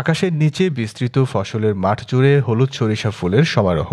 আকাশের নিচে বিস্তৃত ফসলের মাঠ জুড়ে হলুদ সরিষা ফুলের সমারোহ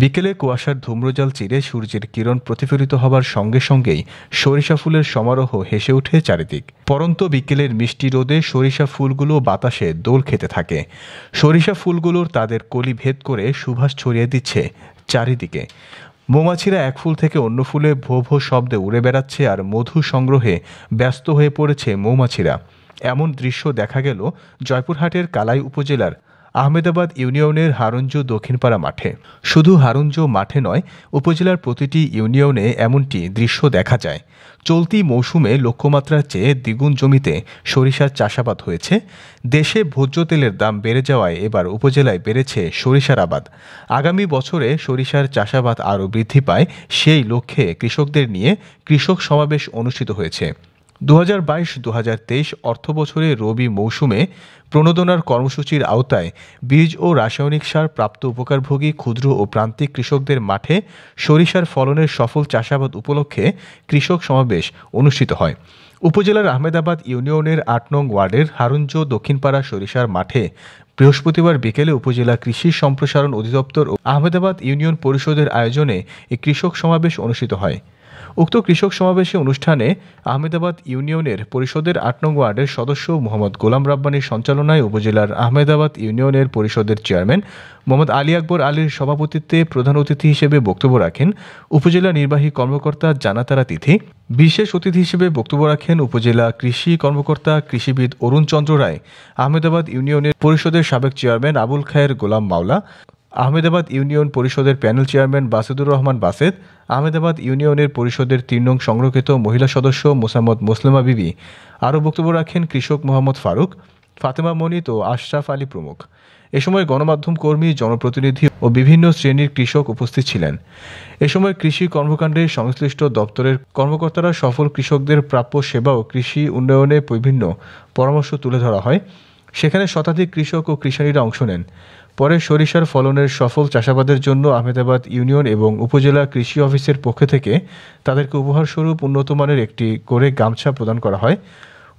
বিকেলে কুয়াশার ধূম্রজাল চিরে সূর্যের কিরণ প্রতিফলিত হবার সঙ্গে সঙ্গেই সরিষা ফুলের সমারোহ হেসে ওঠে চারিদিক পরন্ত বিকেলের মিষ্টি রোদে সরিষা ফুলগুলো বাতাসে দোল খেতে থাকে সরিষা ফুলগুলোর তাদের কলি ভেদ করে সুভাষ ছড়িয়ে দিচ্ছে চারিদিকে মৌমাছিরা এক ফুল থেকে অন্য ফুলে ভো ভো শব্দে উড়ে বেড়াচ্ছে আর মধু সংগ্রহে ব্যস্ত হয়ে পড়েছে মৌমাছিরা এমন দৃশ্য দেখা গেল জয়পুরহাটের কালাই উপজেলার আহমেদাবাদ ইউনিয়নের হারঞ্জ দক্ষিণপাড়া মাঠে শুধু হারঞ্জ মাঠে নয় উপজেলার প্রতিটি ইউনিয়নে এমনটি দৃশ্য দেখা যায় চলতি মৌসুমে লক্ষ্যমাত্রার চেয়ে দ্বিগুণ জমিতে সরিষার চাষাবাদ হয়েছে দেশে ভোজ্য তেলের দাম বেড়ে যাওয়ায় এবার উপজেলায় বেড়েছে সরিষার আবাদ আগামী বছরে সরিষার চাষাবাদ আরও বৃদ্ধি পায় সেই লক্ষ্যে কৃষকদের নিয়ে কৃষক সমাবেশ অনুষ্ঠিত হয়েছে দু হাজার বাইশ দু হাজার তেইশ অর্থ বছরে রবি মৌসুমে প্রণোদনার কর্মসূচির আওতায় বীজ ও রাসায়নিক সার প্রাপ্ত উপকারভোগী ক্ষুদ্র ও প্রান্তিক কৃষকদের মাঠে সরিষার ফলনের সফল চাষাবাদ উপলক্ষে কৃষক সমাবেশ অনুষ্ঠিত হয় উপজেলার আহমেদাবাদ ইউনিয়নের আট নং ওয়ার্ডের হারুঞ্জ দক্ষিণপাড়া সরিষার মাঠে বৃহস্পতিবার বিকেলে উপজেলা কৃষি সম্প্রসারণ অধিদপ্তর ও আহমেদাবাদ ইউনিয়ন পরিষদের আয়োজনে এই কৃষক সমাবেশ অনুষ্ঠিত হয় উক্ত কৃষক সমাবেশে অনুষ্ঠানে আহমেদাবাদ ইউনিয়নের পরিষদের আট নং ওয়ার্ডের সদস্য মোহাম্মদ গোলাম রাব্বানির সঞ্চালনায় উপজেলার আহমেদাবাদ ইউনিয়নের পরিষদের চেয়ারম্যান মোহাম্মদ আলী আকবর আলীর সভাপতিত্বে প্রধান অতিথি হিসেবে বক্তব্য রাখেন উপজেলা নির্বাহী কর্মকর্তা জানাতারা তিথি বিশেষ অতিথি হিসেবে বক্তব্য রাখেন উপজেলা কৃষি কর্মকর্তা কৃষিবিদ অরুণ চন্দ্র রায় আহমেদাবাদ ইউনিয়নের পরিষদের সাবেক চেয়ারম্যান আবুল খায়ের গোলাম মাওলা আহমেদাবাদ ইউনিয়ন পরিষদের প্যানেল চেয়ারম্যান বাসুদুর রহমান বাসেদ আহমেদাবাদ ইউনিয়নের পরিষদের তিন নং সংরক্ষিত মহিলা সদস্য মোসাম্মদ মোসলেমা বিবি আরও বক্তব্য রাখেন কৃষক মোহাম্মদ ফারুক ফাতেমা মনিত ও আশরাফ আলী প্রমুখ এ সময় গণমাধ্যম কর্মী জনপ্রতিনিধি ও বিভিন্ন শ্রেণীর কৃষক উপস্থিত ছিলেন এ সময় কৃষি কর্মকাণ্ডে সংশ্লিষ্ট দপ্তরের কর্মকর্তারা সফল কৃষকদের প্রাপ্য সেবা ও কৃষি উন্নয়নে বিভিন্ন পরামর্শ তুলে ধরা হয় সেখানে শতাধিক কৃষক ও কৃষানিরা অংশ নেন পরে সরিষার ফলনের সফল চাষাবাদের জন্য আহমেদাবাদ ইউনিয়ন এবং উপজেলা কৃষি অফিসের পক্ষ থেকে তাদেরকে উপহারস্বরূপ উন্নতমানের একটি করে গামছা প্রদান করা হয়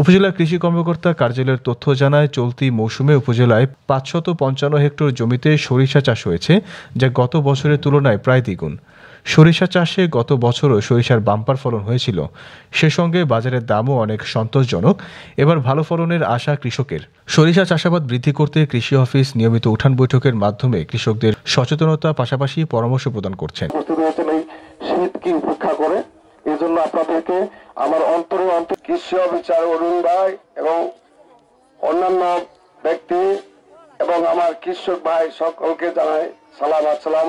উপজেলা কৃষি কর্মকর্তা কার্যালয়ের তথ্য জানায় চলতি মৌসুমে উপজেলায় পাঁচশত পঞ্চান্ন হেক্টর জমিতে সরিষা চাষ হয়েছে যা গত বছরের তুলনায় প্রায় দ্বিগুণ সরিষা চাষে গত বছরও সরিষার বাম্পার ফলন হয়েছিল সে সঙ্গে বাজারের দামও অনেক সন্তোষজনক এবার ভালো ফলনের আশা কৃষকের সরিষা চাষাবাদ বৃদ্ধি করতে কৃষি অফিস নিয়মিত উঠান বৈঠকের মাধ্যমে কৃষকদের সচেতনতা পাশাপাশি পরামর্শ প্রদান করছেন শীতকে উপেক্ষা করে এজন্য আপনাদেরকে আমার অন্তরে অন্তর কৃষি অফিসার অরুণ ভাই এবং অন্যান্য ব্যক্তি এবং আমার কৃষক ভাই সকলকে জানাই সালাম আসসালাম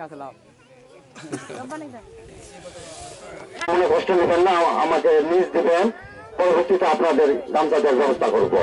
না আমাকে নিজ দিবেন পরবর্তীতে আপনাদের দামটা দেওয়ার ব্যবস্থা করবো